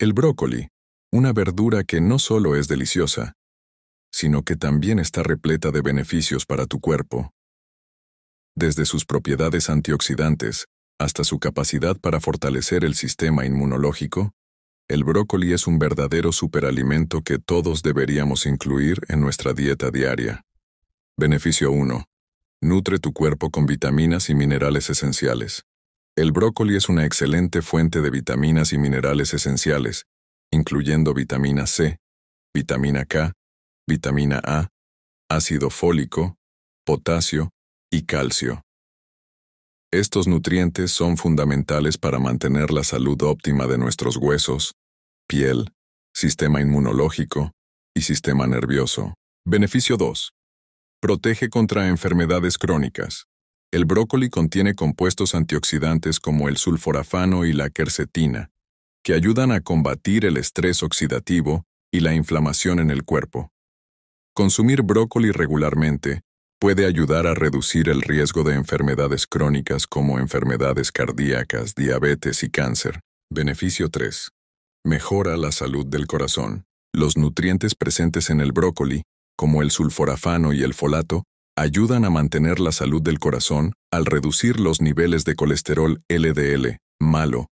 El brócoli, una verdura que no solo es deliciosa, sino que también está repleta de beneficios para tu cuerpo. Desde sus propiedades antioxidantes hasta su capacidad para fortalecer el sistema inmunológico, el brócoli es un verdadero superalimento que todos deberíamos incluir en nuestra dieta diaria. Beneficio 1. Nutre tu cuerpo con vitaminas y minerales esenciales. El brócoli es una excelente fuente de vitaminas y minerales esenciales, incluyendo vitamina C, vitamina K, vitamina A, ácido fólico, potasio y calcio. Estos nutrientes son fundamentales para mantener la salud óptima de nuestros huesos, piel, sistema inmunológico y sistema nervioso. Beneficio 2. Protege contra enfermedades crónicas. El brócoli contiene compuestos antioxidantes como el sulforafano y la quercetina, que ayudan a combatir el estrés oxidativo y la inflamación en el cuerpo. Consumir brócoli regularmente puede ayudar a reducir el riesgo de enfermedades crónicas como enfermedades cardíacas, diabetes y cáncer. Beneficio 3. Mejora la salud del corazón. Los nutrientes presentes en el brócoli, como el sulforafano y el folato, ayudan a mantener la salud del corazón al reducir los niveles de colesterol LDL, malo,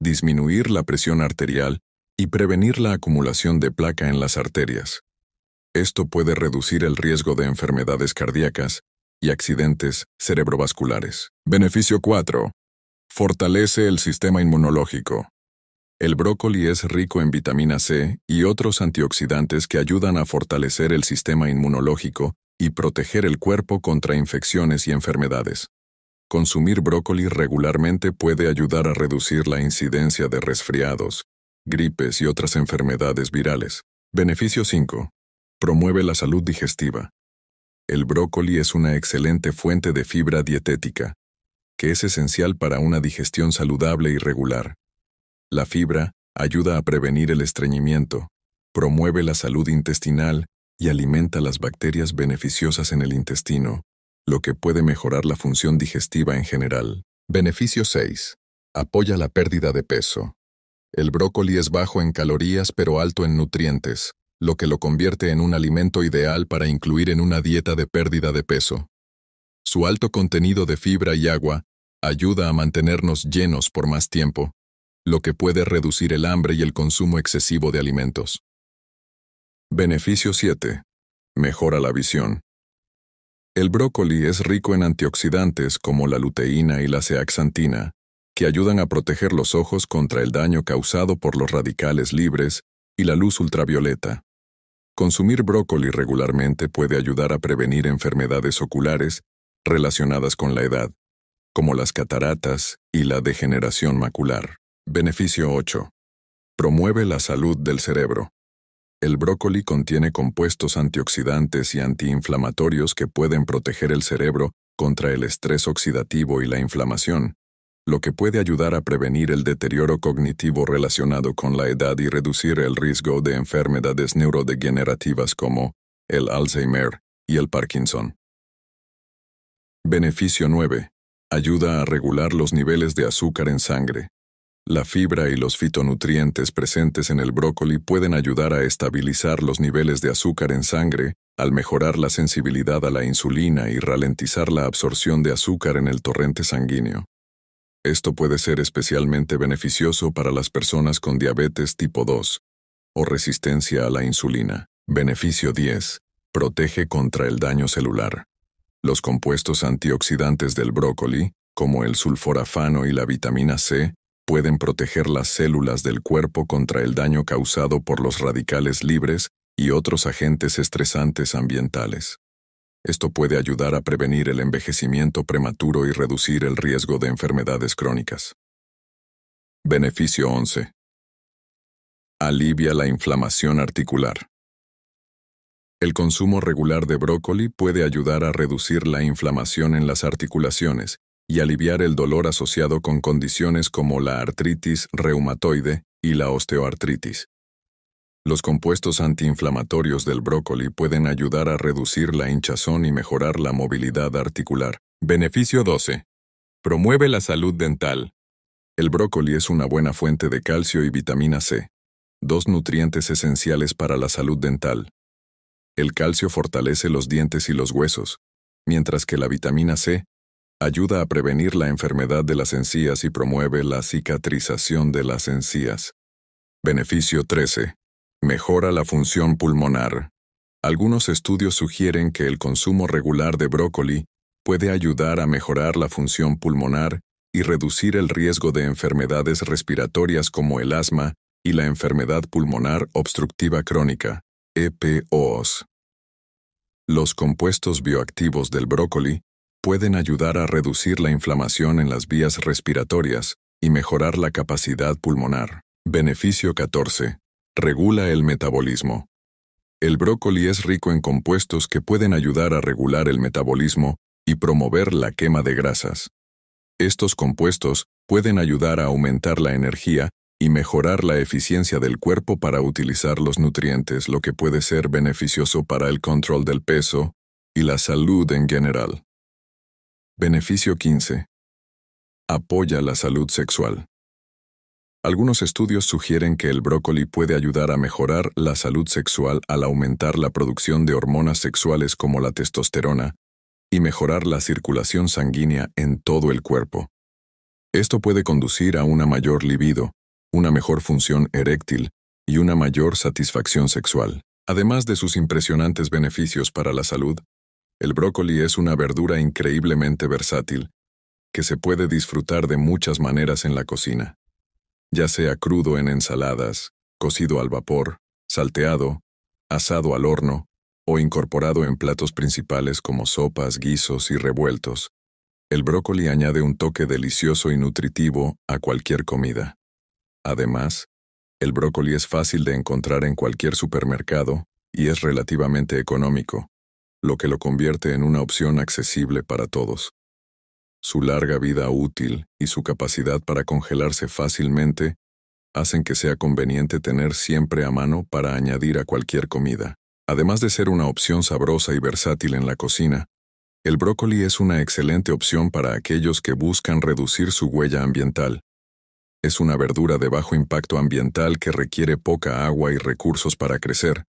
disminuir la presión arterial y prevenir la acumulación de placa en las arterias. Esto puede reducir el riesgo de enfermedades cardíacas y accidentes cerebrovasculares. Beneficio 4. Fortalece el sistema inmunológico. El brócoli es rico en vitamina C y otros antioxidantes que ayudan a fortalecer el sistema inmunológico y proteger el cuerpo contra infecciones y enfermedades. Consumir brócoli regularmente puede ayudar a reducir la incidencia de resfriados, gripes y otras enfermedades virales. Beneficio 5. Promueve la salud digestiva. El brócoli es una excelente fuente de fibra dietética, que es esencial para una digestión saludable y regular. La fibra ayuda a prevenir el estreñimiento, promueve la salud intestinal y alimenta las bacterias beneficiosas en el intestino, lo que puede mejorar la función digestiva en general. Beneficio 6. Apoya la pérdida de peso. El brócoli es bajo en calorías pero alto en nutrientes, lo que lo convierte en un alimento ideal para incluir en una dieta de pérdida de peso. Su alto contenido de fibra y agua ayuda a mantenernos llenos por más tiempo, lo que puede reducir el hambre y el consumo excesivo de alimentos. Beneficio 7. Mejora la visión. El brócoli es rico en antioxidantes como la luteína y la ceaxantina, que ayudan a proteger los ojos contra el daño causado por los radicales libres y la luz ultravioleta. Consumir brócoli regularmente puede ayudar a prevenir enfermedades oculares relacionadas con la edad, como las cataratas y la degeneración macular. Beneficio 8. Promueve la salud del cerebro. El brócoli contiene compuestos antioxidantes y antiinflamatorios que pueden proteger el cerebro contra el estrés oxidativo y la inflamación, lo que puede ayudar a prevenir el deterioro cognitivo relacionado con la edad y reducir el riesgo de enfermedades neurodegenerativas como el Alzheimer y el Parkinson. Beneficio 9. Ayuda a regular los niveles de azúcar en sangre. La fibra y los fitonutrientes presentes en el brócoli pueden ayudar a estabilizar los niveles de azúcar en sangre al mejorar la sensibilidad a la insulina y ralentizar la absorción de azúcar en el torrente sanguíneo. Esto puede ser especialmente beneficioso para las personas con diabetes tipo 2 o resistencia a la insulina. Beneficio 10. Protege contra el daño celular. Los compuestos antioxidantes del brócoli, como el sulforafano y la vitamina C, pueden proteger las células del cuerpo contra el daño causado por los radicales libres y otros agentes estresantes ambientales. Esto puede ayudar a prevenir el envejecimiento prematuro y reducir el riesgo de enfermedades crónicas. Beneficio 11. Alivia la inflamación articular. El consumo regular de brócoli puede ayudar a reducir la inflamación en las articulaciones y aliviar el dolor asociado con condiciones como la artritis reumatoide y la osteoartritis. Los compuestos antiinflamatorios del brócoli pueden ayudar a reducir la hinchazón y mejorar la movilidad articular. Beneficio 12. Promueve la salud dental. El brócoli es una buena fuente de calcio y vitamina C, dos nutrientes esenciales para la salud dental. El calcio fortalece los dientes y los huesos, mientras que la vitamina C Ayuda a prevenir la enfermedad de las encías y promueve la cicatrización de las encías. Beneficio 13. Mejora la función pulmonar. Algunos estudios sugieren que el consumo regular de brócoli puede ayudar a mejorar la función pulmonar y reducir el riesgo de enfermedades respiratorias como el asma y la enfermedad pulmonar obstructiva crónica, EPOs. Los compuestos bioactivos del brócoli pueden ayudar a reducir la inflamación en las vías respiratorias y mejorar la capacidad pulmonar. Beneficio 14. Regula el metabolismo. El brócoli es rico en compuestos que pueden ayudar a regular el metabolismo y promover la quema de grasas. Estos compuestos pueden ayudar a aumentar la energía y mejorar la eficiencia del cuerpo para utilizar los nutrientes, lo que puede ser beneficioso para el control del peso y la salud en general. Beneficio 15. Apoya la salud sexual. Algunos estudios sugieren que el brócoli puede ayudar a mejorar la salud sexual al aumentar la producción de hormonas sexuales como la testosterona y mejorar la circulación sanguínea en todo el cuerpo. Esto puede conducir a una mayor libido, una mejor función eréctil y una mayor satisfacción sexual. Además de sus impresionantes beneficios para la salud, el brócoli es una verdura increíblemente versátil que se puede disfrutar de muchas maneras en la cocina, ya sea crudo en ensaladas, cocido al vapor, salteado, asado al horno o incorporado en platos principales como sopas, guisos y revueltos. El brócoli añade un toque delicioso y nutritivo a cualquier comida. Además, el brócoli es fácil de encontrar en cualquier supermercado y es relativamente económico, lo que lo convierte en una opción accesible para todos. Su larga vida útil y su capacidad para congelarse fácilmente hacen que sea conveniente tener siempre a mano para añadir a cualquier comida. Además de ser una opción sabrosa y versátil en la cocina, el brócoli es una excelente opción para aquellos que buscan reducir su huella ambiental. Es una verdura de bajo impacto ambiental que requiere poca agua y recursos para crecer,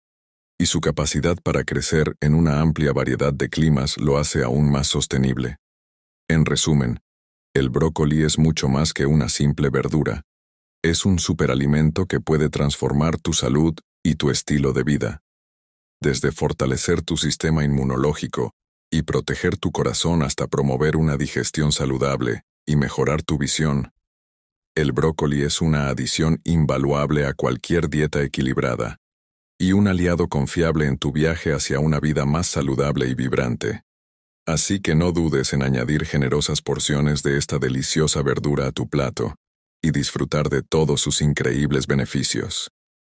y su capacidad para crecer en una amplia variedad de climas lo hace aún más sostenible. En resumen, el brócoli es mucho más que una simple verdura. Es un superalimento que puede transformar tu salud y tu estilo de vida. Desde fortalecer tu sistema inmunológico y proteger tu corazón hasta promover una digestión saludable y mejorar tu visión, el brócoli es una adición invaluable a cualquier dieta equilibrada y un aliado confiable en tu viaje hacia una vida más saludable y vibrante. Así que no dudes en añadir generosas porciones de esta deliciosa verdura a tu plato y disfrutar de todos sus increíbles beneficios.